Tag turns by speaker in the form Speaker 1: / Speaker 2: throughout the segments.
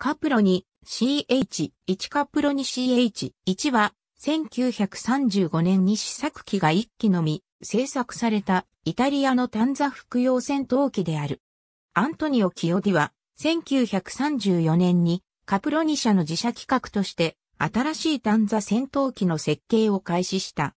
Speaker 1: カプロに CH1 カプロに CH1 は1935年に試作機が1機のみ製作されたイタリアのタンザ服用戦闘機である。アントニオ・キヨディは1934年にカプロニ社の自社企画として新しい単座戦闘機の設計を開始した。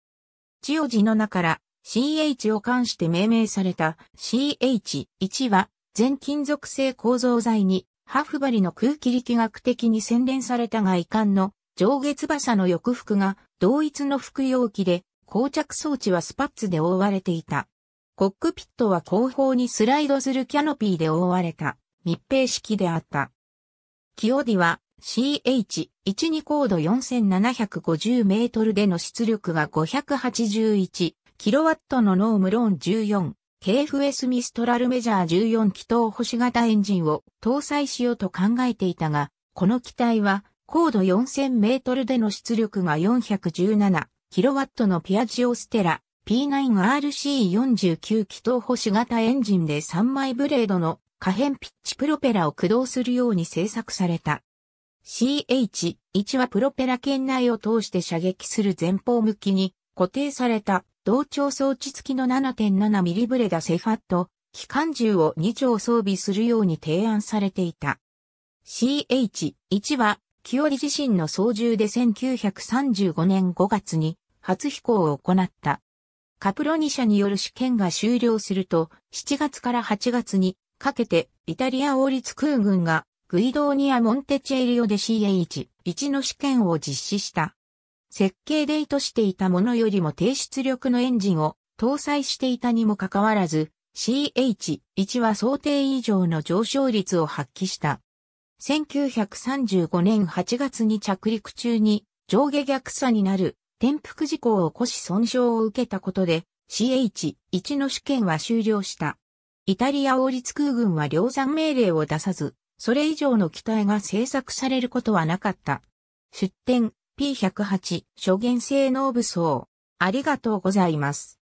Speaker 1: チオジの名から CH を冠して命名された CH1 は全金属製構造材にハフバリの空気力学的に洗練された外観の上下翼の翼服が同一の服容器で、膠着装置はスパッツで覆われていた。コックピットは後方にスライドするキャノピーで覆われた密閉式であった。キオディは CH12 高度4750メートルでの出力が581キロワットのノームローン14 KFS ミストラルメジャー14気筒星型エンジンを搭載しようと考えていたが、この機体は高度4000メートルでの出力が4 1 7ットのピアジオステラ P9RC49 気筒星型エンジンで3枚ブレードの可変ピッチプロペラを駆動するように製作された。CH1 はプロペラ圏内を通して射撃する前方向きに固定された同調装置付きの7 7ミリブレダセファット、機関銃を2丁装備するように提案されていた。CH-1 は、清織自身の操縦で1935年5月に初飛行を行った。カプロニ社による試験が終了すると、7月から8月にかけてイタリア王立空軍がグイドーニア・モンテチェイリオで CH-1 の試験を実施した。設計で意図していたものよりも低出力のエンジンを搭載していたにもかかわらず、CH1 は想定以上の上昇率を発揮した。1935年8月に着陸中に上下逆差になる転覆事故を起こし損傷を受けたことで CH1 の試験は終了した。イタリア王立空軍は量産命令を出さず、それ以上の機体が製作されることはなかった。出展、P108 諸元性能武装。ありがとうございます。